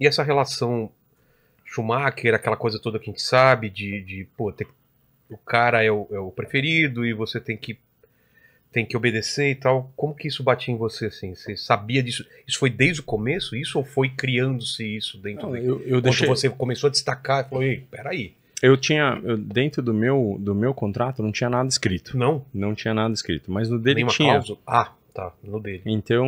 E essa relação Schumacher, aquela coisa toda que a gente sabe, de, de pô, o cara é o, é o, preferido e você tem que tem que obedecer e tal. Como que isso batia em você assim? Você sabia disso? Isso foi desde o começo isso ou foi criando-se isso dentro Não, do... eu, eu deixei... você começou a destacar, falou, ei, peraí. Eu tinha eu, dentro do meu do meu contrato não tinha nada escrito. Não. Não tinha nada escrito, mas no dele Nenhuma tinha. Ah postar tá no dele. Então,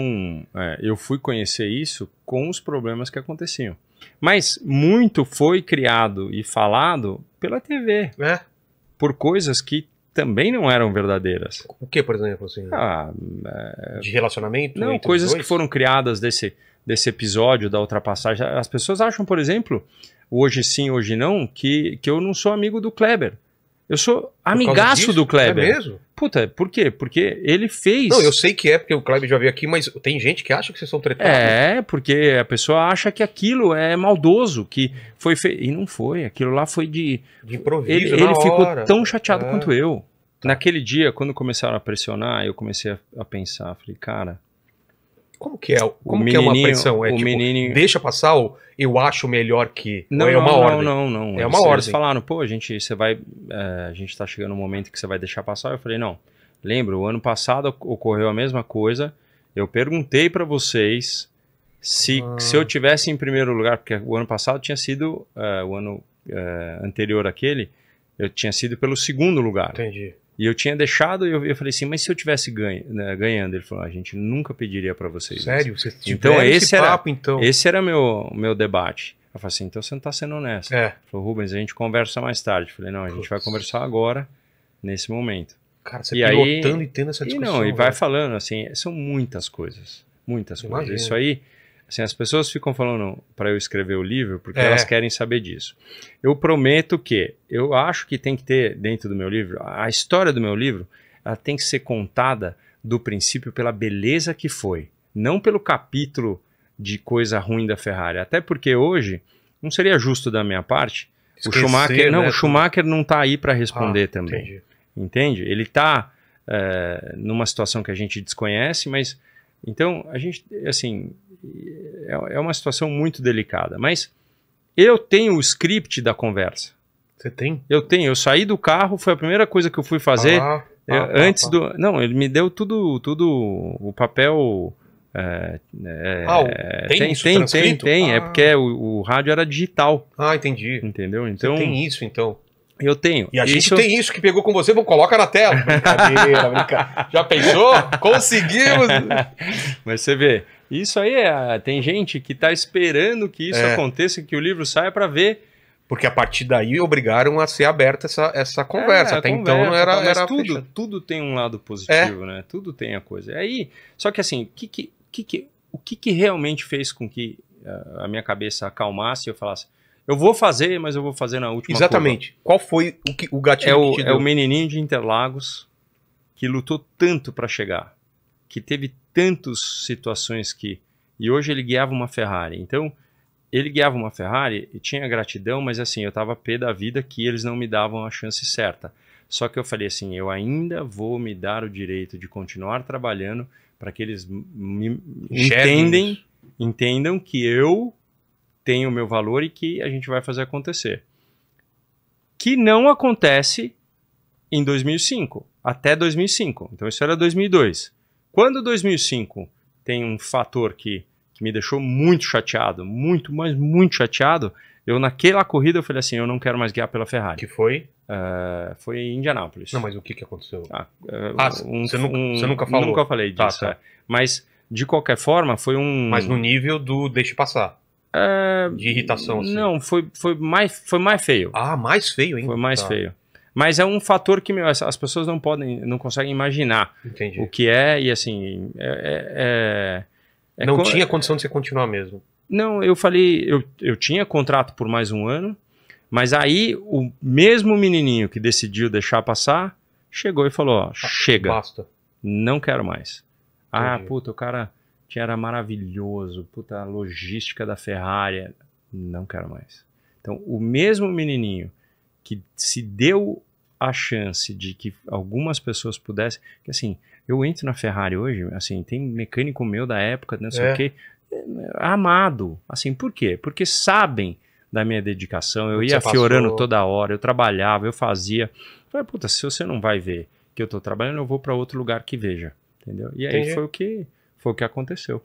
é, eu fui conhecer isso com os problemas que aconteciam. Mas muito foi criado e falado pela TV. É. Por coisas que também não eram verdadeiras. O que, por exemplo, assim? Ah, é... De relacionamento? Não, coisas que foram criadas desse, desse episódio da ultrapassagem. As pessoas acham, por exemplo, hoje sim, hoje não, que, que eu não sou amigo do Kleber. Eu sou amigaço do é Kleber. É mesmo? Puta, por quê? Porque ele fez. Não, eu sei que é, porque o Kleber já veio aqui, mas tem gente que acha que vocês são tretados. Né? É, porque a pessoa acha que aquilo é maldoso, que foi feito. E não foi, aquilo lá foi de. De improviso. Ele, ele ficou tão chateado é. quanto eu. Tá. Naquele dia, quando começaram a pressionar, eu comecei a, a pensar, falei, cara, como que é, como que é uma pressão? É, o tipo, menininho... deixa passar ou eu acho melhor que. Não, é uma não, ordem. Não, não, não. É uma eles, ordem. Eles falaram, pô, a gente, você vai, é, a gente tá chegando um momento que você vai deixar passar. Eu falei, não. Lembro, o ano passado ocorreu a mesma coisa. Eu perguntei para vocês se, ah. se eu tivesse em primeiro lugar, porque o ano passado tinha sido, uh, o ano uh, anterior àquele, eu tinha sido pelo segundo lugar. Entendi. E eu tinha deixado e eu, eu, falei assim, mas se eu tivesse ganha, né, ganhando? Ele falou, ah, a gente nunca pediria para vocês. Sério? Você então, esse, esse papo, era, então? Esse era meu, meu debate. Eu falei assim, então você não está sendo honesto. É. Ele falou, Rubens, a gente conversa mais tarde. Eu falei, não, a gente vai conversar agora, nesse momento. Cara, você e pilotando aí, e tendo essa discussão. E não, e vai falando, assim, são muitas coisas. Muitas Imagina. coisas. Isso aí Assim, as pessoas ficam falando para eu escrever o livro porque é. elas querem saber disso. Eu prometo que eu acho que tem que ter dentro do meu livro a história do meu livro, ela tem que ser contada do princípio pela beleza que foi, não pelo capítulo de coisa ruim da Ferrari. Até porque hoje não seria justo da minha parte. Esquecer, o Schumacher não, o né, Schumacher não está aí para responder ah, também. Entendi. Entende? Ele está é, eh, numa situação que a gente desconhece, mas então a gente assim é, é uma situação muito delicada. Mas eu tenho o script da conversa. Você tem? Eu tenho. Eu saí do carro, foi a primeira coisa que eu fui fazer. Ah, eu, ah, é, tá, antes ah, do. Não, ele me deu tudo, tudo o papel. É, é, ah, é tem, tem, tem, tem, tem, É ah. porque é o, o rádio era digital. Ah, entendi. Entendeu? Então. Você tem isso, então. Eu tenho. E a gente isso... tem isso que pegou com você, coloca na tela. Brincadeira, brincadeira. Já pensou? Conseguimos! Mas você vê, isso aí é. Tem gente que está esperando que isso é. aconteça, que o livro saia para ver. Porque a partir daí obrigaram a ser aberta essa, essa conversa. É, Até então conversa, então não era. Tá, era tudo, tudo tem um lado é. positivo, é. né? Tudo tem a coisa. Aí, só que assim, que, que, que, o que, que realmente fez com que ah, a minha cabeça acalmasse e eu falasse eu vou fazer, mas eu vou fazer na última. Exatamente. Curva. Qual foi o, que, o gatilho é o, que É o menininho de Interlagos que lutou tanto para chegar, que teve tantas situações que. E hoje ele guiava uma Ferrari. Então, ele guiava uma Ferrari e tinha gratidão, mas assim, eu tava pé da vida que eles não me davam a chance certa. Só que eu falei assim, eu ainda vou me dar o direito de continuar trabalhando para que eles me entendem, entendam que eu tem o meu valor e que a gente vai fazer acontecer. Que não acontece em 2005, até 2005. Então isso era 2002. Quando 2005 tem um fator que, que me deixou muito chateado, muito, mas muito chateado, eu naquela corrida eu falei assim, eu não quero mais guiar pela Ferrari. Que foi? Uh, foi em Indianápolis. Não, mas o que, que aconteceu? Ah, uh, um, você, nunca, um, você nunca falou? Nunca falei tá, disso. Tá, tá. É. Mas, de qualquer forma, foi um... Mas no nível do deixe passar. Ah, de irritação, assim. Não, foi, foi, mais, foi mais feio. Ah, mais feio, hein? Foi mais tá. feio. Mas é um fator que meu, as pessoas não podem, não conseguem imaginar Entendi. o que é, e assim. É, é, é, é não tinha condição de você continuar mesmo. Não, eu falei, eu, eu tinha contrato por mais um ano, mas aí o mesmo menininho que decidiu deixar passar chegou e falou: ó, ah, chega. Basta. Não quero mais. Ah, Entendi. Ah, puta, o cara que era maravilhoso, puta, a logística da Ferrari, não quero mais. Então, o mesmo menininho que se deu a chance de que algumas pessoas pudessem, que assim, eu entro na Ferrari hoje, assim, tem mecânico meu da época, não sei é. o quê, amado, assim, por quê? Porque sabem da minha dedicação, eu ia fiorando toda hora, eu trabalhava, eu fazia, falei, puta, se você não vai ver que eu tô trabalhando, eu vou para outro lugar que veja, entendeu? E aí Entendi. foi o que foi o que aconteceu.